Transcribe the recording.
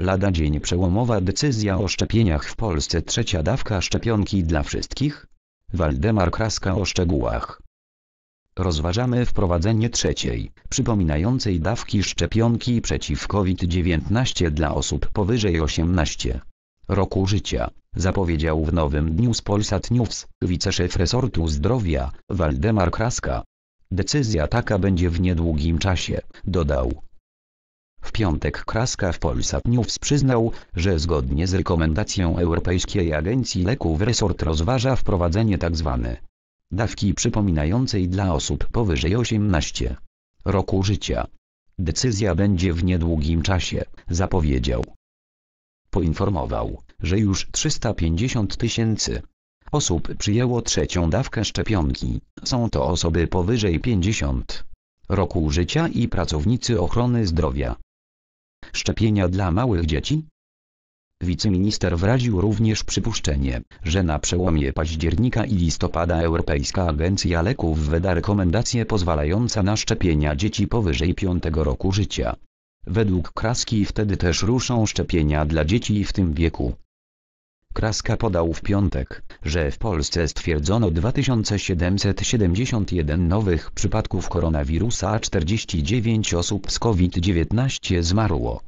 Lada dzień przełomowa decyzja o szczepieniach w Polsce trzecia dawka szczepionki dla wszystkich? Waldemar Kraska o szczegółach. Rozważamy wprowadzenie trzeciej, przypominającej dawki szczepionki przeciw COVID-19 dla osób powyżej 18 roku życia, zapowiedział w nowym dniu z Polsat News wiceszef resortu zdrowia Waldemar Kraska. Decyzja taka będzie w niedługim czasie, dodał piątek Kraska w Polsat News przyznał, że zgodnie z rekomendacją Europejskiej Agencji Leków resort rozważa wprowadzenie tzw. Tak dawki przypominającej dla osób powyżej 18 roku życia. Decyzja będzie w niedługim czasie, zapowiedział. Poinformował, że już 350 tysięcy osób przyjęło trzecią dawkę szczepionki. Są to osoby powyżej 50 roku życia i pracownicy ochrony zdrowia szczepienia dla małych dzieci? Wiceminister wyraził również przypuszczenie, że na przełomie października i listopada Europejska Agencja Leków wyda rekomendacje pozwalające na szczepienia dzieci powyżej 5 roku życia. Według Kraski wtedy też ruszą szczepienia dla dzieci w tym wieku. Kraska podał w piątek, że w Polsce stwierdzono 2771 nowych przypadków koronawirusa, a 49 osób z COVID-19 zmarło.